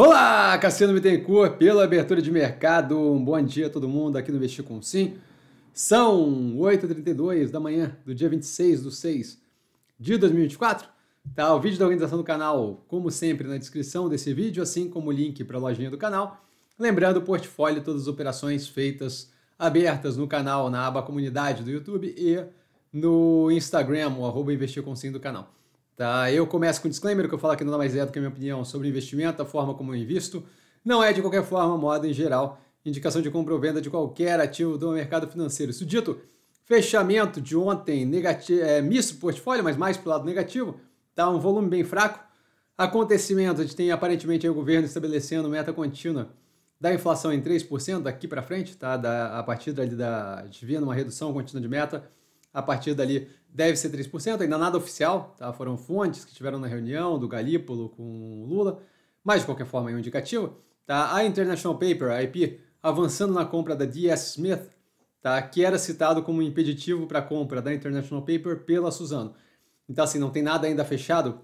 Olá, Cassiano Bittencourt, pela abertura de mercado. Um bom dia a todo mundo aqui no Vestir com Sim. São 8h32 da manhã do dia 26 de 6 de 2024. Tá o vídeo da organização do canal, como sempre, na descrição desse vídeo, assim como o link para a lojinha do canal. Lembrando, o portfólio, todas as operações feitas abertas no canal, na aba comunidade do YouTube e no Instagram, o arroba investir com sim do canal. Tá? Eu começo com um disclaimer que eu falo que não dá mais ideia é do que a minha opinião sobre investimento, a forma como eu invisto. Não é, de qualquer forma, moda em geral, indicação de compra ou venda de qualquer ativo do mercado financeiro. Isso dito, fechamento de ontem negativo, é, misto portfólio, mas mais para o lado negativo, tá? um volume bem fraco. Acontecimento, a gente tem aparentemente o governo estabelecendo meta contínua da inflação em 3% daqui para frente, tá? da, a partir dali da, gente via numa redução contínua de meta, a partir dali deve ser 3%, ainda nada oficial, tá? foram fontes que tiveram na reunião do Galípolo com o Lula, mas de qualquer forma é um indicativo. Tá? A International Paper, a IP, avançando na compra da DS Smith, tá? que era citado como impeditivo para a compra da International Paper pela Suzano. Então, assim, não tem nada ainda fechado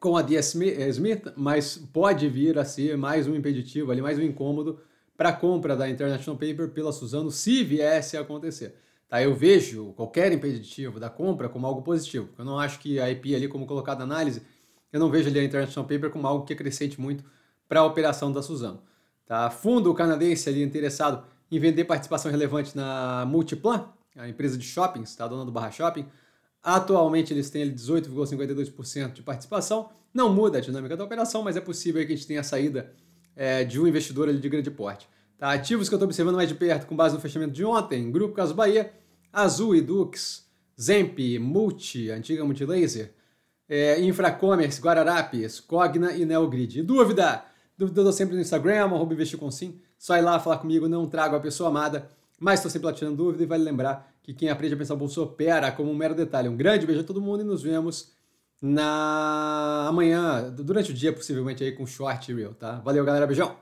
com a DS eh, Smith, mas pode vir a ser mais um impeditivo, ali, mais um incômodo para a compra da International Paper pela Suzano, se viesse a acontecer. Tá? Eu vejo qualquer impeditivo da compra como algo positivo. Eu não acho que a IP ali, como colocado na análise, eu não vejo ali a International Paper como algo que acrescente muito para a operação da Suzano. Tá? Fundo canadense ali interessado em vender participação relevante na Multiplan, a empresa de shoppings, tá? dona do Barra Shopping. Atualmente eles têm 18,52% de participação. Não muda a dinâmica da operação, mas é possível que a gente tenha a saída é, de um investidor ali de grande porte. Tá? Ativos que eu estou observando mais de perto com base no fechamento de ontem, Grupo Caso Bahia, Azul e Dux, Zemp, Multi, antiga Multilaser, é, Infracommerce, Guararapes, Cogna e Neogrid. E dúvida? Dúvida eu dou sempre no Instagram, arroba Só ir lá falar comigo, não trago a pessoa amada, mas estou sempre lá tirando dúvida e vale lembrar que quem aprende a pensar bolsa opera como um mero detalhe. Um grande beijo a todo mundo e nos vemos na amanhã, durante o dia possivelmente aí com short real, tá? Valeu, galera, beijão.